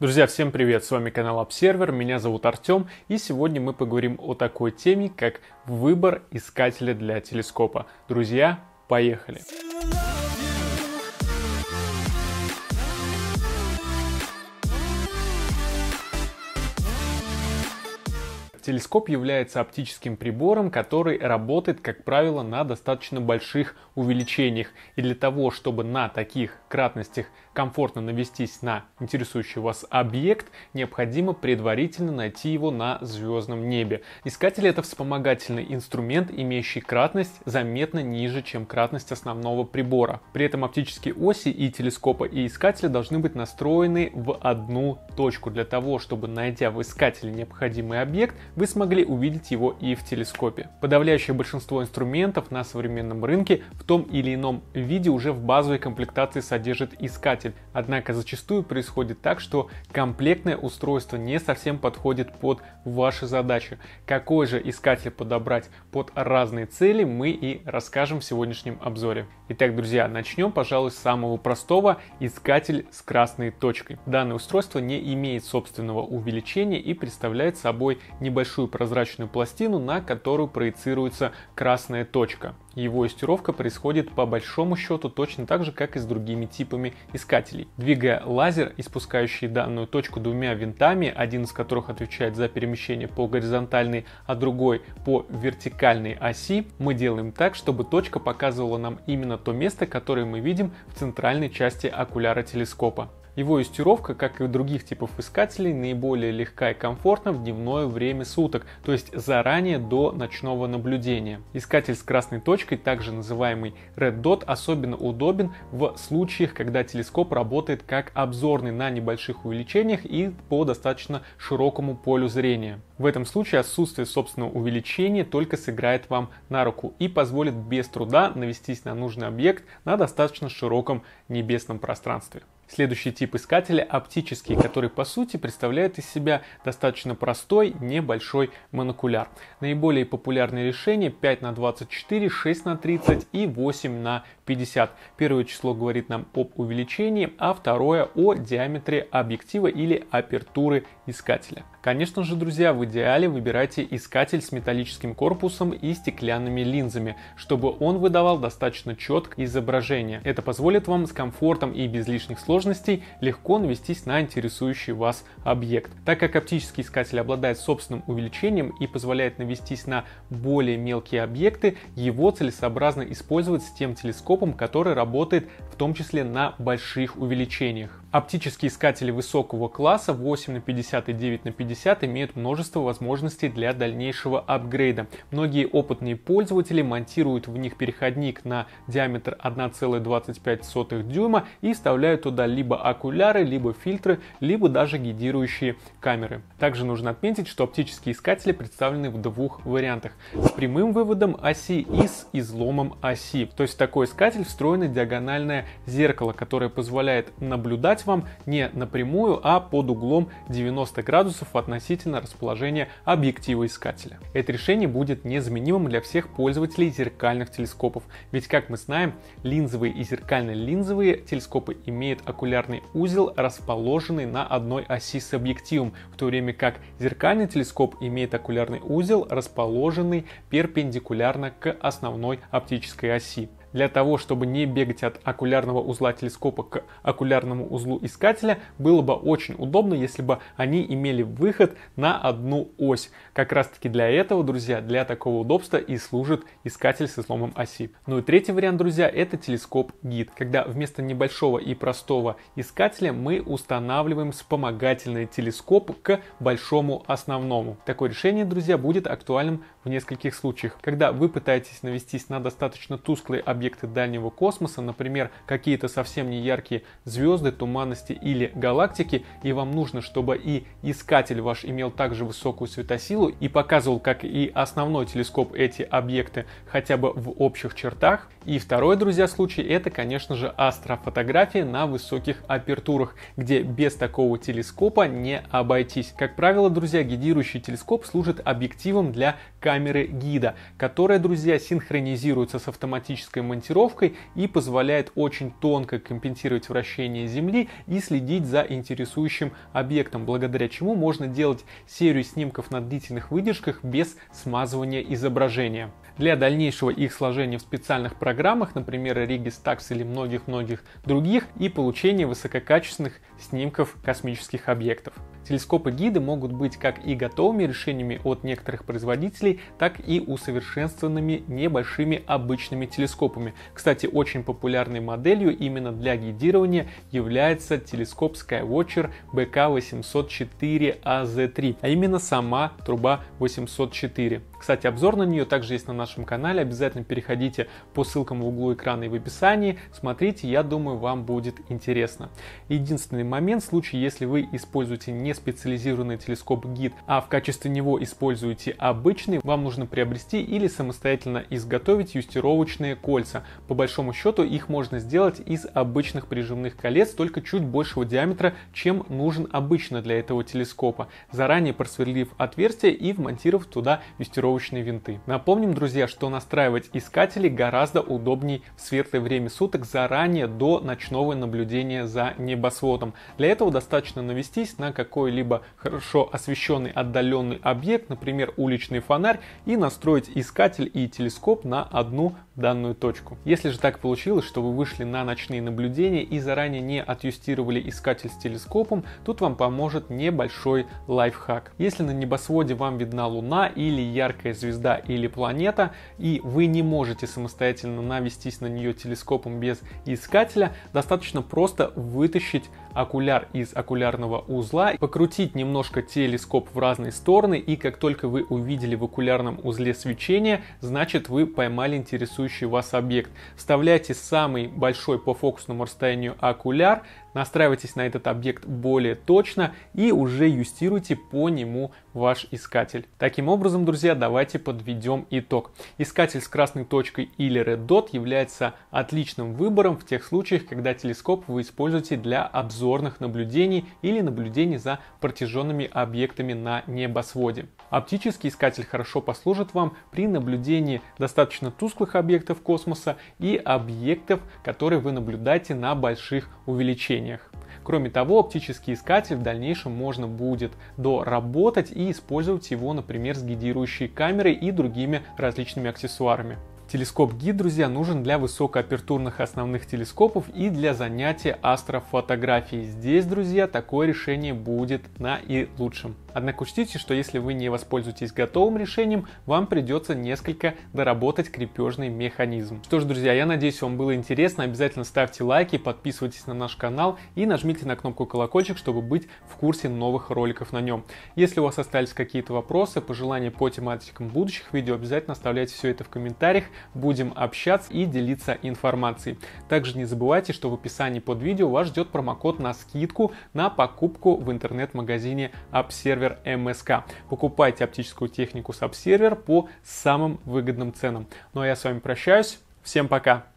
Друзья, всем привет! С вами канал Обсервер, меня зовут Артем, и сегодня мы поговорим о такой теме, как выбор искателя для телескопа. Друзья, поехали! Телескоп является оптическим прибором, который работает, как правило, на достаточно больших увеличениях. И для того, чтобы на таких кратностях комфортно навестись на интересующий вас объект, необходимо предварительно найти его на звездном небе. Искатель это вспомогательный инструмент, имеющий кратность заметно ниже, чем кратность основного прибора. При этом оптические оси и телескопа и искателя должны быть настроены в одну точку для того, чтобы найдя в искателе необходимый объект, вы смогли увидеть его и в телескопе. Подавляющее большинство инструментов на современном рынке в том или ином виде уже в базовой комплектации содержит искатель пользователь. Однако зачастую происходит так, что комплектное устройство не совсем подходит под ваши задачи. Какой же искатель подобрать под разные цели, мы и расскажем в сегодняшнем обзоре. Итак, друзья, начнем, пожалуй, с самого простого – искатель с красной точкой. Данное устройство не имеет собственного увеличения и представляет собой небольшую прозрачную пластину, на которую проецируется красная точка. Его истировка происходит по большому счету точно так же, как и с другими типами искателей. Двигая лазер, испускающий данную точку двумя винтами, один из которых отвечает за перемещение по горизонтальной, а другой по вертикальной оси, мы делаем так, чтобы точка показывала нам именно то место, которое мы видим в центральной части окуляра телескопа. Его юстировка, как и у других типов искателей, наиболее легка и комфортна в дневное время суток, то есть заранее до ночного наблюдения. Искатель с красной точкой, также называемый Red Dot, особенно удобен в случаях, когда телескоп работает как обзорный на небольших увеличениях и по достаточно широкому полю зрения. В этом случае отсутствие собственного увеличения только сыграет вам на руку и позволит без труда навестись на нужный объект на достаточно широком небесном пространстве. Следующий тип искателя – оптический, который по сути представляет из себя достаточно простой небольшой монокуляр. Наиболее популярные решения 5 на 24, 6 на 30 и 8 на 50. Первое число говорит нам об увеличении, а второе о диаметре объектива или апертуры искателя. Конечно же, друзья, в идеале выбирайте искатель с металлическим корпусом и стеклянными линзами, чтобы он выдавал достаточно четкое изображение. Это позволит вам с комфортом и без лишних сложностей легко навестись на интересующий вас объект. Так как оптический искатель обладает собственным увеличением и позволяет навестись на более мелкие объекты, его целесообразно использовать с тем телескопом, который работает в том числе на больших увеличениях. Оптические искатели высокого класса 8 на 50 и 9 на 50 имеют множество возможностей для дальнейшего апгрейда. Многие опытные пользователи монтируют в них переходник на диаметр 1,25 дюйма и вставляют туда либо окуляры, либо фильтры, либо даже гидирующие камеры. Также нужно отметить, что оптические искатели представлены в двух вариантах. С прямым выводом оси и с изломом оси. То есть в такой искатель встроено диагональное зеркало, которое позволяет наблюдать рисовать вам не напрямую, а под углом 90 градусов относительно расположения объектива искателя. Это решение будет незаменимым для всех пользователей зеркальных телескопов, ведь, как мы знаем, линзовые и зеркально-линзовые телескопы имеют окулярный узел, расположенный на одной оси с объективом, в то время как зеркальный телескоп имеет окулярный узел, расположенный перпендикулярно к основной оптической оси. Для того, чтобы не бегать от окулярного узла телескопа к окулярному узлу искателя, было бы очень удобно, если бы они имели выход на одну ось. Как раз таки для этого, друзья, для такого удобства и служит искатель с изломом оси. Ну и третий вариант, друзья, это телескоп-гид, когда вместо небольшого и простого искателя мы устанавливаем вспомогательный телескоп к большому основному. Такое решение, друзья, будет актуальным в нескольких случаях, когда вы пытаетесь навестись на достаточно тусклый объект объекты дальнего космоса, например, какие-то совсем не яркие звезды, туманности или галактики, и вам нужно, чтобы и искатель ваш имел также высокую светосилу и показывал, как и основной телескоп эти объекты хотя бы в общих чертах. И второй, друзья, случай это, конечно же, астрофотография на высоких апертурах, где без такого телескопа не обойтись. Как правило, друзья, гидирующий телескоп служит объективом для камеры гида, которая, друзья, синхронизируется с автоматической монтировкой и позволяет очень тонко компенсировать вращение Земли и следить за интересующим объектом, благодаря чему можно делать серию снимков на длительных выдержках без смазывания изображения. Для дальнейшего их сложения в специальных программах, например, Regis Tax или многих-многих других, и получения высококачественных снимков космических объектов. Телескопы-гиды могут быть как и готовыми решениями от некоторых производителей, так и усовершенствованными небольшими обычными телескопами. Кстати, очень популярной моделью именно для гидирования является телескоп Skywatcher BK804AZ3, а, а именно сама труба 804. Кстати, обзор на нее также есть на нашем канале, обязательно переходите по ссылкам в углу экрана и в описании, смотрите, я думаю, вам будет интересно. Единственный момент, в случае, если вы используете не специализированный телескоп-гид, а в качестве него используете обычный, вам нужно приобрести или самостоятельно изготовить юстировочные кольца. По большому счету их можно сделать из обычных прижимных колец, только чуть большего диаметра, чем нужен обычно для этого телескопа, заранее просверлив отверстие и вмонтировав туда юстировочные винты. Напомним, друзья, что настраивать искатели гораздо удобнее в светлое время суток заранее до ночного наблюдения за небосводом. Для этого достаточно навестись на какой какой-либо хорошо освещенный отдаленный объект, например, уличный фонарь, и настроить искатель и телескоп на одну данную точку. Если же так получилось, что вы вышли на ночные наблюдения и заранее не отъюстировали искатель с телескопом, тут вам поможет небольшой лайфхак. Если на небосводе вам видна Луна или яркая звезда или планета, и вы не можете самостоятельно навестись на нее телескопом без искателя, достаточно просто вытащить окуляр из окулярного узла, покрутить немножко телескоп в разные стороны, и как только вы увидели в окулярном узле свечение, значит вы поймали интересующий интересующий вас объект. Вставляйте самый большой по фокусному расстоянию окуляр, настраивайтесь на этот объект более точно и уже юстируйте по нему ваш искатель. Таким образом, друзья, давайте подведем итог. Искатель с красной точкой или Red Dot является отличным выбором в тех случаях, когда телескоп вы используете для обзорных наблюдений или наблюдений за протяженными объектами на небосводе. Оптический искатель хорошо послужит вам при наблюдении достаточно тусклых объектов космоса и объектов, которые вы наблюдаете на больших увеличениях направлениях. Кроме того, оптический искатель в дальнейшем можно будет доработать и использовать его, например, с гидирующей камерой и другими различными аксессуарами. Телескоп гид, друзья, нужен для высокоапертурных основных телескопов и для занятия астрофотографией. Здесь, друзья, такое решение будет наилучшим. Однако учтите, что если вы не воспользуетесь готовым решением, вам придется несколько доработать крепежный механизм. Что ж, друзья, я надеюсь, вам было интересно. Обязательно ставьте лайки, подписывайтесь на наш канал и нажмите на кнопку колокольчик, чтобы быть в курсе новых роликов на нем. Если у вас остались какие-то вопросы, пожелания по тематикам будущих видео, обязательно оставляйте все это в комментариях. Будем общаться и делиться информацией. Также не забывайте, что в описании под видео вас ждет промокод на скидку на покупку в интернет-магазине AppService обсервер МСК. Покупайте оптическую технику с обсервер по самым выгодным ценам. Ну а я с вами прощаюсь. Всем пока!